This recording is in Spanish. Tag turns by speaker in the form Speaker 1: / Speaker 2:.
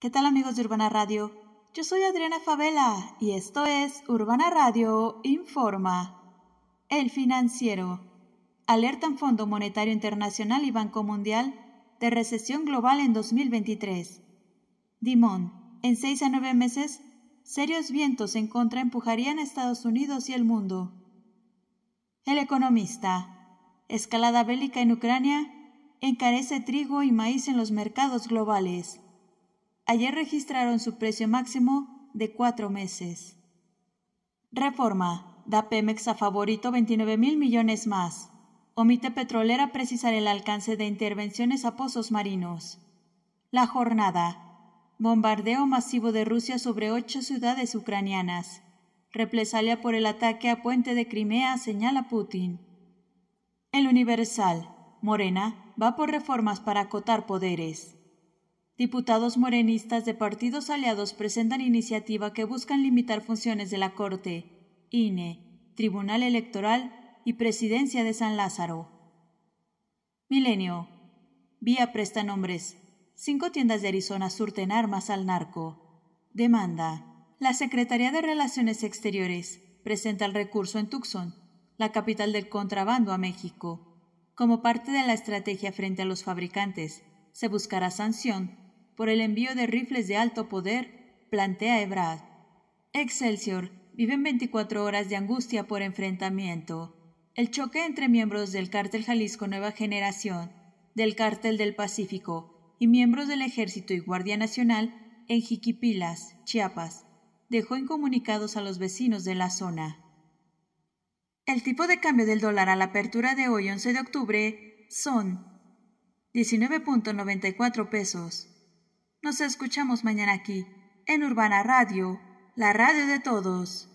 Speaker 1: ¿Qué tal amigos de Urbana Radio? Yo soy Adriana Favela y esto es Urbana Radio Informa. El financiero. Alerta en Fondo Monetario Internacional y Banco Mundial de recesión global en 2023. Dimon, en seis a nueve meses, serios vientos en contra empujarían a Estados Unidos y el mundo. El economista. Escalada bélica en Ucrania encarece trigo y maíz en los mercados globales. Ayer registraron su precio máximo de cuatro meses. Reforma. Da Pemex a favorito 29 mil millones más. Omite Petrolera precisar el alcance de intervenciones a pozos marinos. La jornada. Bombardeo masivo de Rusia sobre ocho ciudades ucranianas. Represalia por el ataque a puente de Crimea, señala Putin. El Universal. Morena va por reformas para acotar poderes. Diputados morenistas de partidos aliados presentan iniciativa que buscan limitar funciones de la Corte, INE, Tribunal Electoral y Presidencia de San Lázaro. Milenio. Vía presta nombres. Cinco tiendas de Arizona surten armas al narco. Demanda. La Secretaría de Relaciones Exteriores presenta el recurso en Tucson, la capital del contrabando a México. Como parte de la estrategia frente a los fabricantes, se buscará sanción por el envío de rifles de alto poder, plantea Ebrad. Excelsior, en 24 horas de angustia por enfrentamiento. El choque entre miembros del Cártel Jalisco Nueva Generación, del Cártel del Pacífico y miembros del Ejército y Guardia Nacional en Jiquipilas, Chiapas, dejó incomunicados a los vecinos de la zona. El tipo de cambio del dólar a la apertura de hoy 11 de octubre son 19.94 pesos, nos escuchamos mañana aquí, en Urbana Radio, la radio de todos.